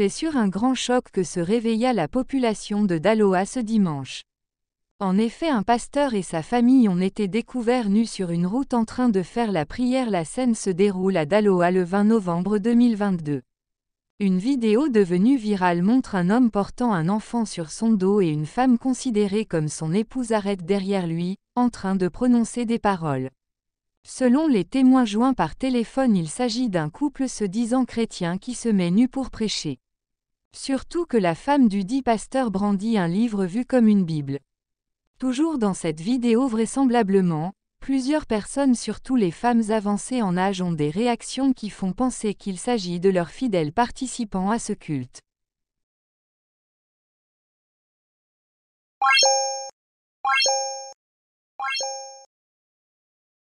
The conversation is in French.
C'est sur un grand choc que se réveilla la population de Daloa ce dimanche. En effet un pasteur et sa famille ont été découverts nus sur une route en train de faire la prière. La scène se déroule à Daloa le 20 novembre 2022. Une vidéo devenue virale montre un homme portant un enfant sur son dos et une femme considérée comme son épouse arrête derrière lui, en train de prononcer des paroles. Selon les témoins joints par téléphone il s'agit d'un couple se disant chrétien qui se met nu pour prêcher. Surtout que la femme du dit pasteur brandit un livre vu comme une Bible. Toujours dans cette vidéo vraisemblablement, plusieurs personnes surtout les femmes avancées en âge ont des réactions qui font penser qu'il s'agit de leurs fidèles participants à ce culte.